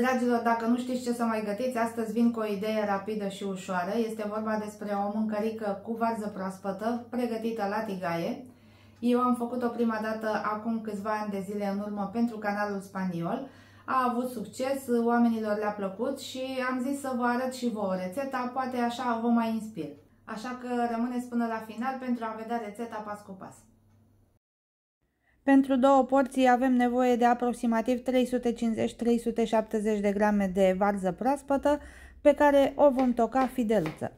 Dragilor, dacă nu știți ce să mai gătiți, astăzi vin cu o idee rapidă și ușoară. Este vorba despre o mâncărică cu varză proaspătă, pregătită la tigaie. Eu am făcut-o prima dată acum câțiva ani de zile în urmă pentru canalul spaniol. A avut succes, oamenilor le-a plăcut și am zis să vă arăt și vouă rețeta, poate așa vă mai inspir. Așa că rămâneți până la final pentru a vedea rețeta pas cu pas. Pentru două porții avem nevoie de aproximativ 350-370 de grame de varză proaspătă, pe care o vom toca fideluță.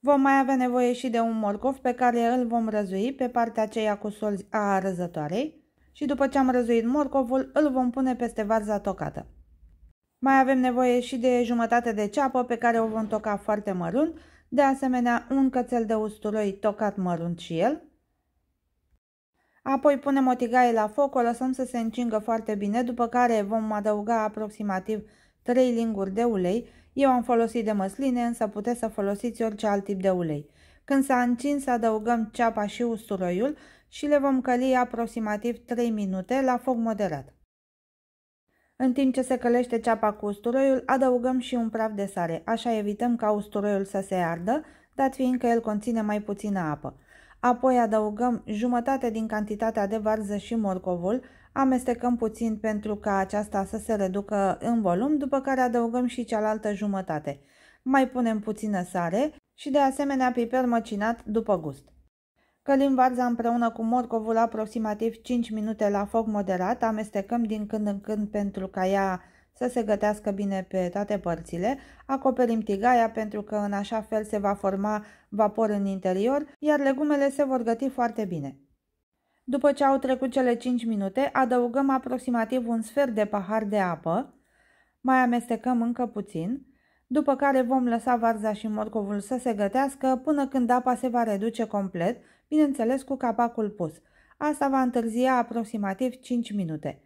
Vom mai avea nevoie și de un morcov pe care îl vom răzui pe partea aceea cu solzi a răzătoarei și după ce am răzuit morcovul îl vom pune peste varza tocată. Mai avem nevoie și de jumătate de ceapă pe care o vom toca foarte mărunt, de asemenea un cățel de usturoi tocat mărunt și el, Apoi punem o tigaie la foc, o lăsăm să se încingă foarte bine, după care vom adăuga aproximativ 3 linguri de ulei. Eu am folosit de măsline, însă puteți să folosiți orice alt tip de ulei. Când s-a încins, adăugăm ceapa și usturoiul și le vom căli aproximativ 3 minute la foc moderat. În timp ce se călește ceapa cu usturoiul, adăugăm și un praf de sare, așa evităm ca usturoiul să se ardă, dat fiindcă el conține mai puțină apă apoi adăugăm jumătate din cantitatea de varză și morcovul, amestecăm puțin pentru ca aceasta să se reducă în volum, după care adăugăm și cealaltă jumătate. Mai punem puțină sare și de asemenea piper măcinat după gust. Călim varza împreună cu morcovul aproximativ 5 minute la foc moderat, amestecăm din când în când pentru ca ea să se gătească bine pe toate părțile, acoperim tigaia pentru că în așa fel se va forma vapor în interior, iar legumele se vor găti foarte bine. După ce au trecut cele 5 minute, adăugăm aproximativ un sfert de pahar de apă, mai amestecăm încă puțin, după care vom lăsa varza și morcovul să se gătească până când apa se va reduce complet, bineînțeles cu capacul pus. Asta va întârzia aproximativ 5 minute.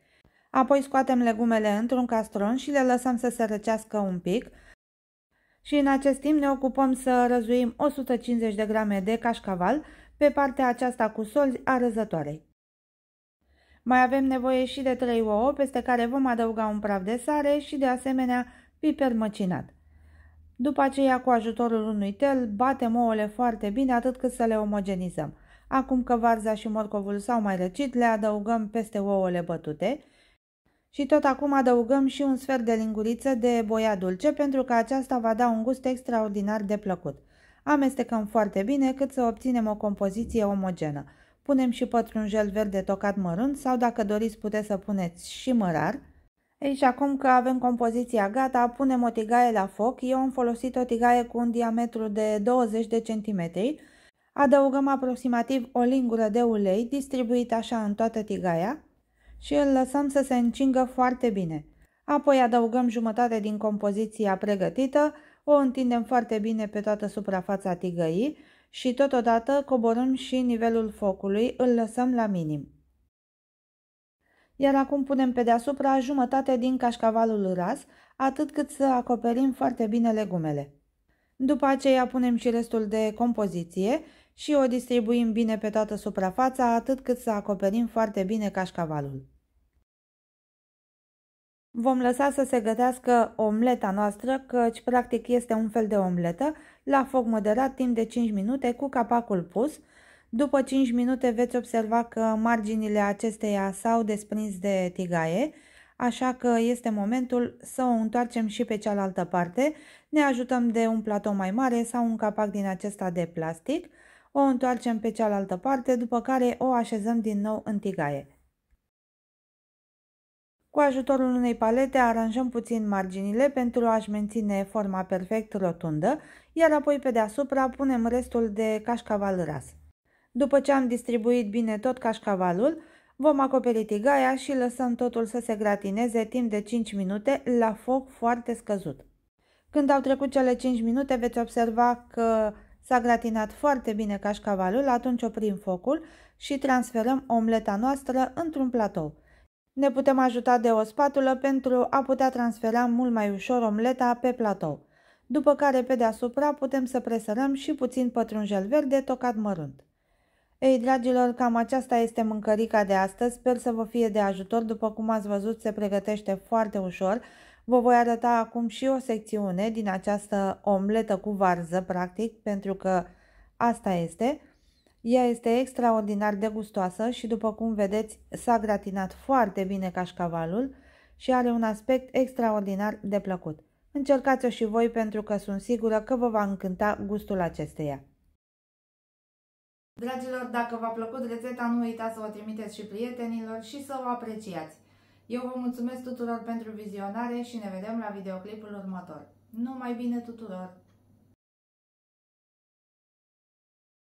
Apoi scoatem legumele într-un castron și le lăsăm să se răcească un pic și în acest timp ne ocupăm să răzuim 150 de grame de cașcaval pe partea aceasta cu solzi a răzătoarei. Mai avem nevoie și de 3 ouă peste care vom adăuga un praf de sare și de asemenea piper măcinat. După aceea, cu ajutorul unui tel, batem ouăle foarte bine atât cât să le omogenizăm. Acum că varza și morcovul s-au mai răcit, le adăugăm peste ouăle bătute și tot acum adăugăm și un sfert de linguriță de boia dulce pentru că aceasta va da un gust extraordinar de plăcut. Amestecăm foarte bine cât să obținem o compoziție omogenă. Punem și pătrunjel verde tocat mărunt sau dacă doriți puteți să puneți și mărar. Ei, și acum că avem compoziția gata, punem o tigaie la foc. Eu am folosit o tigaie cu un diametru de 20 de centimetri. Adăugăm aproximativ o lingură de ulei distribuit așa în toată tigaia și îl lăsăm să se încingă foarte bine. Apoi adăugăm jumătate din compoziția pregătită, o întindem foarte bine pe toată suprafața tigăii și totodată coborâm și nivelul focului, îl lăsăm la minim. Iar acum punem pe deasupra jumătate din cașcavalul ras, atât cât să acoperim foarte bine legumele. După aceea punem și restul de compoziție și o distribuim bine pe toată suprafața, atât cât să acoperim foarte bine cașcavalul. Vom lăsa să se gătească omleta noastră, căci practic este un fel de omletă, la foc moderat timp de 5 minute cu capacul pus. După 5 minute veți observa că marginile acesteia s-au desprins de tigaie, așa că este momentul să o întoarcem și pe cealaltă parte. Ne ajutăm de un platou mai mare sau un capac din acesta de plastic, o întoarcem pe cealaltă parte, după care o așezăm din nou în tigaie. Cu ajutorul unei palete aranjăm puțin marginile pentru a-și menține forma perfect rotundă, iar apoi pe deasupra punem restul de cașcaval ras. După ce am distribuit bine tot cașcavalul, vom acoperi tigaia și lăsăm totul să se gratineze timp de 5 minute la foc foarte scăzut. Când au trecut cele 5 minute veți observa că s-a gratinat foarte bine cașcavalul, atunci oprim focul și transferăm omleta noastră într-un platou. Ne putem ajuta de o spatulă pentru a putea transfera mult mai ușor omleta pe platou, după care pe deasupra putem să presărăm și puțin pătrunjel verde tocat mărunt. Ei, dragilor, cam aceasta este mâncărica de astăzi, sper să vă fie de ajutor, după cum ați văzut se pregătește foarte ușor. Vă voi arăta acum și o secțiune din această omletă cu varză, practic, pentru că asta este. Ea este extraordinar de gustoasă și, după cum vedeți, s-a gratinat foarte bine cașcavalul și are un aspect extraordinar de plăcut. Încercați-o și voi pentru că sunt sigură că vă va încânta gustul acesteia. Dragilor, dacă v-a plăcut rețeta, nu uitați să o trimiteți și prietenilor și să o apreciați. Eu vă mulțumesc tuturor pentru vizionare și ne vedem la videoclipul următor. Numai bine tuturor!